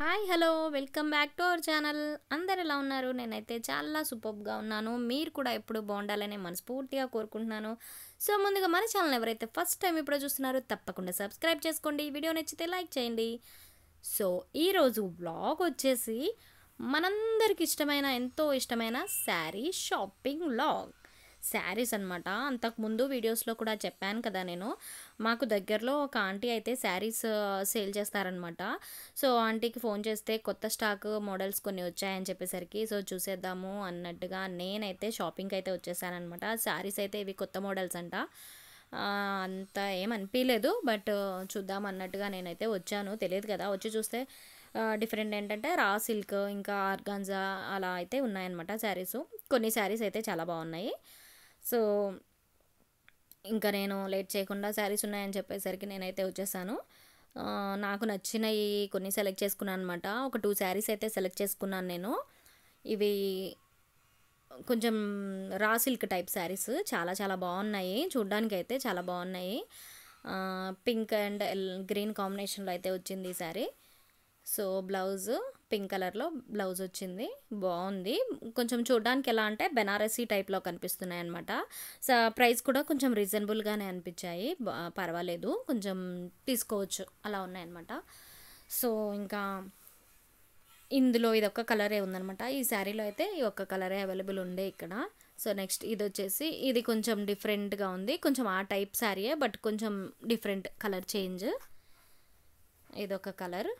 hi hello welcome back to our channel అందరు ఎలా ఉన్నారు నేనైతే చాలా సూపర్గా ఉన్నాను మీరు కూడా ఎప్పుడు బాగుండాలని మనస్ఫూర్తిగా కోరుకుంటున్నాను సో ముందుగా మన ఛానల్ ఎవరైతే ఫస్ట్ టైం ఇప్పుడు చూస్తున్నారో తప్పకుండా సబ్స్క్రైబ్ చేసుకోండి వీడియో నచ్చితే లైక్ చేయండి సో ఈరోజు బ్లాగ్ వచ్చేసి మనందరికి ఇష్టమైన ఎంతో ఇష్టమైన శారీ షాపింగ్ బ్లాగ్ శారీస్ అనమాట అంతకుముందు వీడియోస్లో కూడా చెప్పాను కదా నేను మాకు దగ్గరలో ఒక ఆంటీ అయితే శారీస్ సేల్ చేస్తారనమాట సో ఆంటీకి ఫోన్ చేస్తే కొత్త స్టాక్ మోడల్స్ కొన్ని వచ్చాయని చెప్పేసరికి సో చూసేద్దాము అన్నట్టుగా నేనైతే షాపింగ్కి అయితే వచ్చేసానమాట శారీస్ అయితే ఇవి కొత్త మోడల్స్ అంట అంత ఏమనిపించలేదు బట్ చూద్దాం అన్నట్టుగా నేనైతే వచ్చాను తెలియదు కదా వచ్చి చూస్తే డిఫరెంట్ ఏంటంటే రా సిల్క్ ఇంకా ఆర్గాన్జా అలా అయితే ఉన్నాయన్నమాట శారీసు కొన్ని శారీస్ అయితే చాలా బాగున్నాయి సో ఇంకా నేను లేట్ చేయకుండా శారీస్ ఉన్నాయని చెప్పేసరికి నేనైతే వచ్చేసాను నాకు నచ్చినవి కొన్ని సెలెక్ట్ చేసుకున్నాను అనమాట ఒక టూ శారీస్ అయితే సెలెక్ట్ చేసుకున్నాను నేను ఇవి కొంచెం రా సిల్క్ టైప్ శారీస్ చాలా చాలా బాగున్నాయి చూడ్డానికి అయితే చాలా బాగున్నాయి పింక్ అండ్ గ్రీన్ కాంబినేషన్లో అయితే వచ్చింది ఈ శారీ సో బ్లౌజ్ పింక్ కలర్లో బ్లౌజ్ వచ్చింది బాగుంది కొంచెం చూడడానికి ఎలా అంటే బెనారసీ టైప్లో కనిపిస్తున్నాయి అనమాట సో ప్రైస్ కూడా కొంచెం రీజనబుల్గానే అనిపించాయి పర్వాలేదు కొంచెం తీసుకోవచ్చు అలా ఉన్నాయన్నమాట సో ఇంకా ఇందులో ఇది ఒక్క కలరే ఉందనమాట ఈ శారీలో అయితే ఈ ఒక్క కలరే అవైలబుల్ ఉండే ఇక్కడ సో నెక్స్ట్ ఇది వచ్చేసి ఇది కొంచెం డిఫరెంట్గా ఉంది కొంచెం ఆ టైప్ శారీయే బట్ కొంచెం డిఫరెంట్ కలర్ చేంజ్ ఇదొక కలర్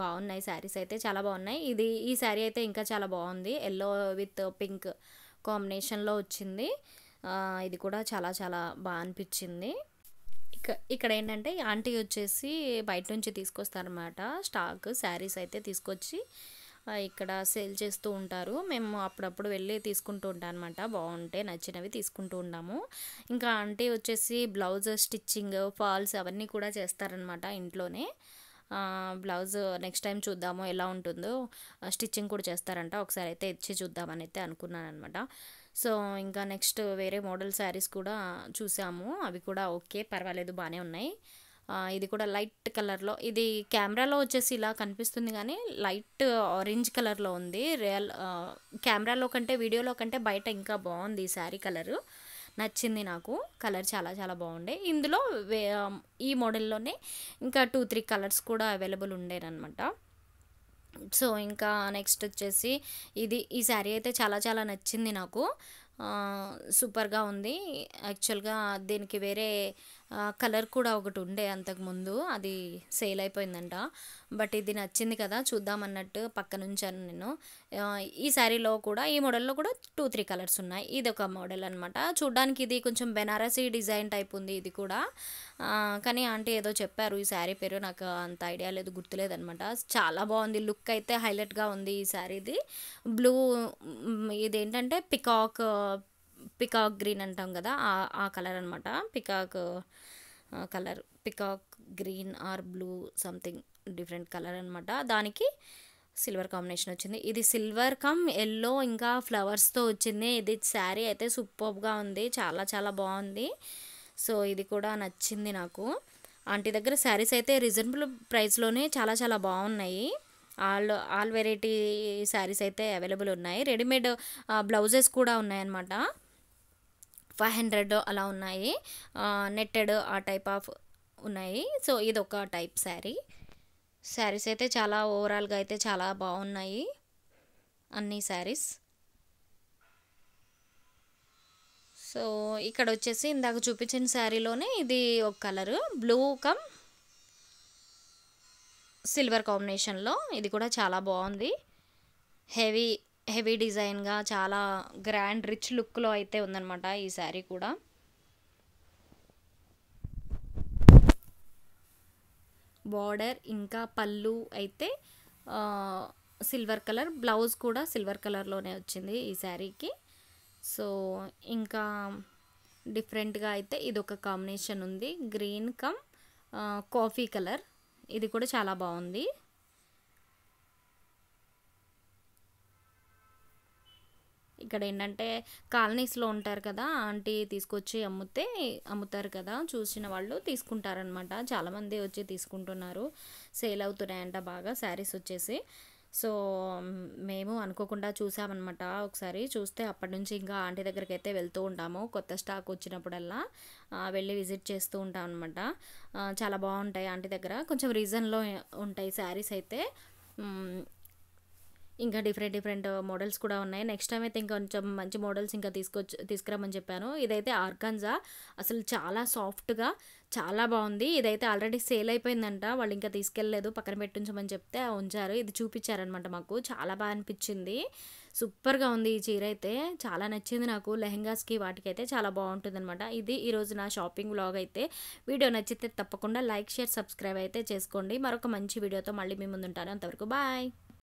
బాగున్నాయి శారీస్ అయితే చాలా బాగున్నాయి ఇది ఈ శారీ అయితే ఇంకా చాలా బాగుంది ఎల్లో విత్ పింక్ కాంబినేషన్లో వచ్చింది ఇది కూడా చాలా చాలా బాగా అనిపించింది ఇక ఇక్కడ ఏంటంటే ఆంటీ వచ్చేసి బయట నుంచి తీసుకొస్తారనమాట స్టాక్ శారీస్ అయితే తీసుకొచ్చి ఇక్కడ సేల్ చేస్తూ ఉంటారు మేము అప్పుడప్పుడు వెళ్ళి తీసుకుంటూ ఉంటాం అనమాట బాగుంటే నచ్చినవి తీసుకుంటూ ఉంటాము ఇంకా ఆంటీ వచ్చేసి బ్లౌజ్ స్టిచ్చింగ్ ఫాల్స్ అవన్నీ కూడా చేస్తారనమాట ఇంట్లోనే బ్లౌజ్ నెక్స్ట్ టైం చూద్దాము ఎలా ఉంటుందో స్టిచ్చింగ్ కూడా చేస్తారంట ఒకసారి అయితే ఇచ్చి చూద్దామని అయితే అనుకున్నాను అనమాట సో ఇంకా నెక్స్ట్ వేరే మోడల్ శారీస్ కూడా చూసాము అవి కూడా ఓకే పర్వాలేదు బాగానే ఉన్నాయి ఇది కూడా లైట్ కలర్లో ఇది కెమెరాలో వచ్చేసి ఇలా కనిపిస్తుంది కానీ లైట్ ఆరెంజ్ కలర్లో ఉంది రియల్ కెమెరాలో కంటే వీడియోలో కంటే బయట ఇంకా బాగుంది ఈ శారీ కలరు నచ్చింది నాకు కలర్ చాలా చాలా బాగుండే ఇందులో ఈ మోడల్లోనే ఇంకా టూ త్రీ కలర్స్ కూడా అవైలబుల్ ఉండేనమాట సో ఇంకా నెక్స్ట్ వచ్చేసి ఇది ఈ శారీ అయితే చాలా చాలా నచ్చింది నాకు సూపర్గా ఉంది యాక్చువల్గా దీనికి వేరే కలర్ కూడా ఒకటి ఉండే అంతకుముందు అది సేల్ అయిపోయిందంట బట్ ఇది నచ్చింది కదా చూద్దామన్నట్టు పక్కన ఉంచాను నేను ఈ శారీలో కూడా ఈ మోడల్లో కూడా టూ త్రీ కలర్స్ ఉన్నాయి ఇది ఒక మోడల్ అనమాట చూడ్డానికి ఇది కొంచెం బెనారసీ డిజైన్ టైప్ ఉంది ఇది కూడా కానీ ఆంటీ ఏదో చెప్పారు ఈ శారీ పేరు నాకు అంత ఐడియా లేదు గుర్తులేదనమాట చాలా బాగుంది లుక్ అయితే హైలైట్గా ఉంది ఈ శారీది బ్లూ ఇదేంటంటే పికాక్ పికాక్ గ్రీన్ అంటాం కదా ఆ కలర్ అనమాట peacock colour peacock green or blue something different colour అనమాట దానికి సిల్వర్ కాంబినేషన్ వచ్చింది ఇది సిల్వర్ కమ్ ఎల్లో ఇంకా ఫ్లవర్స్తో వచ్చింది ఇది శారీ అయితే సూపర్గా ఉంది చాలా చాలా బాగుంది సో ఇది కూడా నచ్చింది నాకు ఆంటీ దగ్గర శారీస్ అయితే రీజనబుల్ ప్రైస్లోనే చాలా చాలా బాగున్నాయి ఆల్ ఆల్ వెరైటీ శారీస్ అయితే అవైలబుల్ ఉన్నాయి రెడీమేడ్ బ్లౌజెస్ కూడా ఉన్నాయన్నమాట ఫైవ్ హండ్రెడ్ అలా ఉన్నాయి నెట్టెడ్ ఆ టైప్ ఆఫ్ ఉన్నాయి సో ఇది ఒక టైప్ శారీ శారీస్ అయితే చాలా ఓవరాల్గా అయితే చాలా బాగున్నాయి అన్ని శారీస్ సో ఇక్కడ వచ్చేసి ఇందాక చూపించిన శారీలోనే ఇది ఒక కలరు బ్లూ కమ్ సిల్వర్ కాంబినేషన్లో ఇది కూడా చాలా బాగుంది హెవీ హెవీ డిజైన్గా చాలా గ్రాండ్ రిచ్ లుక్లో అయితే ఉందన్నమాట ఈ శారీ కూడా బార్డర్ ఇంకా పళ్ళు అయితే సిల్వర్ కలర్ బ్లౌజ్ కూడా సిల్వర్ కలర్లోనే వచ్చింది ఈ శారీకి సో ఇంకా డిఫరెంట్గా అయితే ఇది ఒక కాంబినేషన్ ఉంది గ్రీన్ కమ్ కాఫీ కలర్ ఇది కూడా చాలా బాగుంది ఇక్కడ ఏంటంటే కాలనీస్లో ఉంటారు కదా ఆంటీ తీసుకొచ్చి అమ్ముతే అమ్ముతారు కదా చూసిన వాళ్ళు తీసుకుంటారనమాట చాలామంది వచ్చి తీసుకుంటున్నారు సేల్ అవుతున్నాయంట బాగా శారీస్ వచ్చేసి సో మేము అనుకోకుండా చూసామన్నమాట ఒకసారి చూస్తే అప్పటి నుంచి ఇంకా ఆంటీ దగ్గరికి అయితే వెళ్తూ ఉంటాము కొత్త స్టాక్ వచ్చినప్పుడల్లా వెళ్ళి విజిట్ చేస్తూ ఉంటాం అనమాట చాలా బాగుంటాయి ఆంటీ దగ్గర కొంచెం రీజన్లో ఉంటాయి శారీస్ అయితే ఇంకా డిఫరెంట్ డిఫరెంట్ మోడల్స్ కూడా ఉన్నాయి నెక్స్ట్ టైం అయితే ఇంకా కొంచెం మంచి మోడల్స్ ఇంకా తీసుకొచ్చి తీసుకురామని చెప్పాను ఇదైతే ఆర్గాన్జా అసలు చాలా సాఫ్ట్గా చాలా బాగుంది ఇదైతే ఆల్రెడీ సేల్ అయిపోయిందంట వాళ్ళు ఇంకా తీసుకెళ్ళలేదు పక్కన పెట్టించమని చెప్తే ఉంచారు ఇది చూపించారనమాట మాకు చాలా బాగా అనిపించింది సూపర్గా ఉంది ఈ చీర అయితే చాలా నచ్చింది నాకు లెహెంగాస్కి వాటికి అయితే చాలా బాగుంటుంది అనమాట ఇది ఈరోజు నా షాపింగ్ బ్లాగ్ అయితే వీడియో నచ్చితే తప్పకుండా లైక్ షేర్ సబ్స్క్రైబ్ అయితే చేసుకోండి మరొక మంచి వీడియోతో మళ్ళీ మీ ఉంటాను అంతవరకు బాయ్